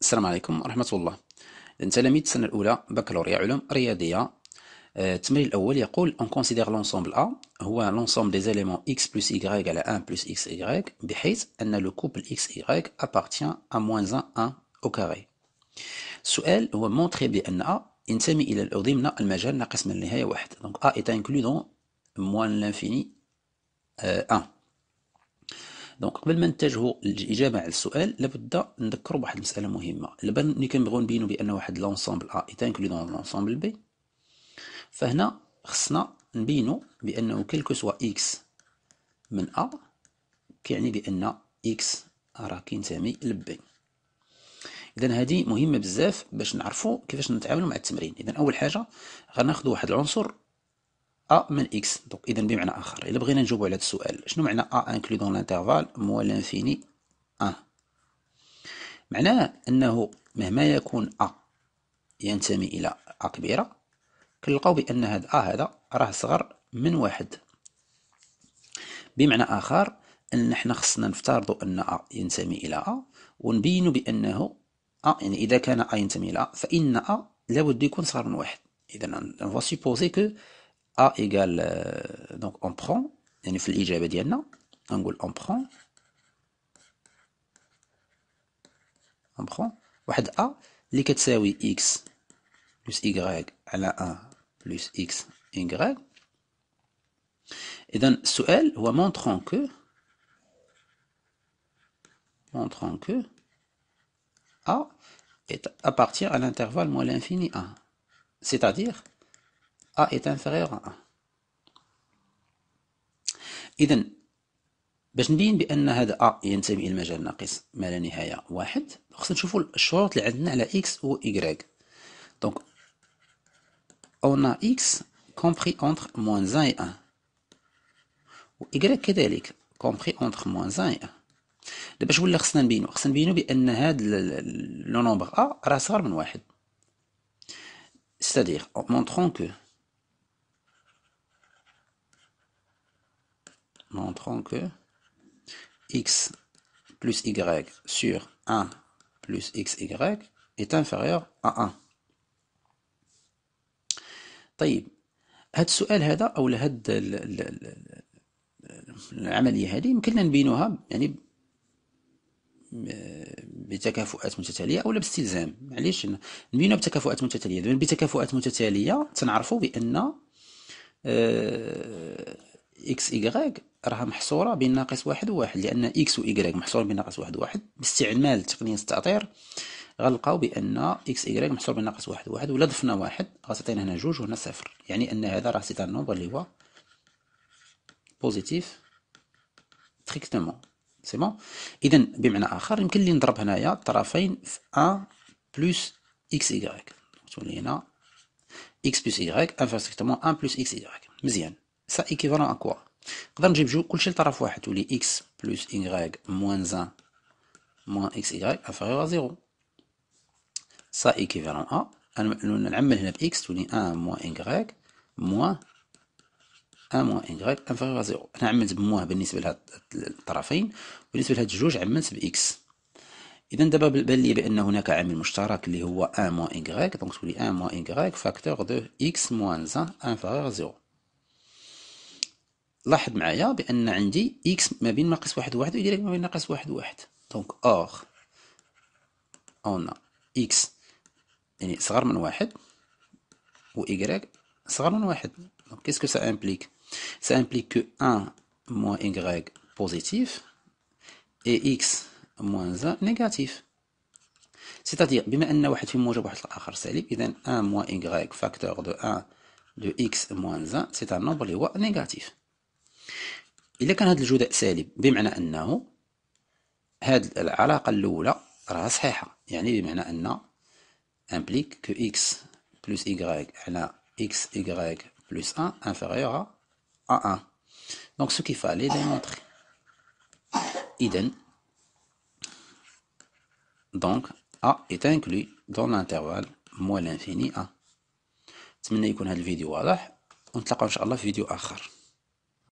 السلام عليكم ورحمة الله تلاميذ السنة الأولى بكالوريا علوم رياضية آه، التمرين الأول يقول أون considère لونسومبل أ هو لونسومبل des éléments x plus y على 1 plus إكس y بحيث أن le couple x y appartient à moins 1 أو au السؤال هو مونتخي بأن أ ينتمي إلى الأضمنة المجال ناقص من النهاية واحد دونك أ est inclus dans moins l'infini 1 آه، دونك قبل ما نتجهوا للاجابه على السؤال لابد نذكروا بواحد المساله مهمه ملي كنبغيو نبينوا بان واحد لونسومبل ا ايتانكلو دون لونسومبل بي فهنا خصنا نبينوا بانه كلكو سوا اكس من ا كيعني بان اكس راه كينتمي لبي اذا هذه مهمه بزاف باش نعرفوا كيفاش نتعاملوا مع التمرين اذا اول حاجه غناخذ واحد العنصر ا من اكس دونك اذا بمعنى اخر الا بغينا نجاوبوا على هذا السؤال شنو معنى ا انكلو دون لانترفال موال لانفيني ا معناه انه مهما يكون ا ينتمي الى ا كبيره كنلقاو بان هذا ا هذا راه صغر من واحد بمعنى اخر ان حنا خصنا نفترضوا ان ا ينتمي الى ا ونبينوا بانه ا يعني اذا كان ا ينتمي الى ا فان ا لابد يكون صغر من واحد اذا on va supposer A égale, euh, donc on prend, يعني في الإجابة dit on prend on prend واحد A اللي X plus Y la 1 plus X Y et ce L, ou montrant que montrant que A est, appartient à l'intervalle moins l'infini 1 c'est-à-dire A est inférieur à 1 إذا باش نبين بأن هذا A ينتمي إلى المجال ناقص ما لا نهاية واحد خصنا نشوفو الشروط اللي عندنا على X و Y دونك اون X كومبري اونتر موان زان et 1 و Y كذلك كومبري اونتر موان زان et 1 دابا شنو اللي خصنا نبينو خصنا نبينو بان هاد لو نومبر ا راه صغر من واحد c'est-à-dire en montrant que montrant que x plus y sur 1 plus xy est inférieur à 1 طيب هاد السؤال هذا او هاد العمليه هذه يمكننا نبينوها يعني بتكافؤات متتاليه او باستلزام معليش نبينوها بتكافؤات متتاليه بتكافؤات متتاليه تنعرفوا بان آه، اكس إيكغاك راها محصورة بين ناقص واحد وواحد لأن اكس و إيكغاك بين ناقص واحد وواحد باستعمال تقنية التعطير غنلقاو بأن اكس إيكغاك محصور بين ناقص واحد وواحد ولا ضفنا واحد غتعطينا هنا جوج وهنا صفر يعني أن هذا راه سيت نومبر اللي هو بوزيتيف تريكتومون سي بون إذا بمعنى آخر يمكن لي نضرب هنايا الطرفين في أن بلس اكس إيكغاك تولي هنا اكس بلس إيكغاك انفيرس أن بلس اكس إيكغاك مزيان سا ايكيفالون اكوا نقدر نجيب جو كلشي لطرف واحد تولي اكس بلوس يغيك موان ان موان اكس يغيك انفيريور زيرو سا ايكيفالون ا نعمل هنا باكس تولي ان موان يغيك موان ان موان يغيك انفيريور زيرو انا عملت بموان بالنسبه لهاد الطرفين بالنسبه لهاد الجوج عملت باكس اذا دابا بان لي بان هناك عامل مشترك اللي هو ان موان يغيك دونك تولي ان موان يغيك فاكتور دو اكس موان زان انفيريور زيرو لاحظ معايا بان عندي اكس ما بين ناقص واحد وواحد و ما بين ناقص واحد وواحد دونك اور اون اكس يعني صغر من واحد و y صغر من واحد دونك كيسكو سا امبليك سا امبليك كو 1 موان y بوزيتيف اي اكس موان زا نيجاتيف سيتادير بما ان واحد في موجب واحد الاخر سالب اذا 1 موان y فاكتور دو 1 دو اكس موان زا سي ان نومبر اللي هو نيجاتيف الا كان هذا الجداء سالب بمعنى أنه هذه العلاقة الأولى راها صحيحة يعني بمعنى أن أمبليك كو إكس بلس إيكغاي على إكس إيكغاي بلس أن إنفيريور أ أن دونك سو كي فالي ديمونتخي إذن دونك أ إت إنكلي دون لانتيروال موان لانفيني أ نتمنى يكون هذا الفيديو واضح ونتلاقاو إن شاء الله في فيديو آخر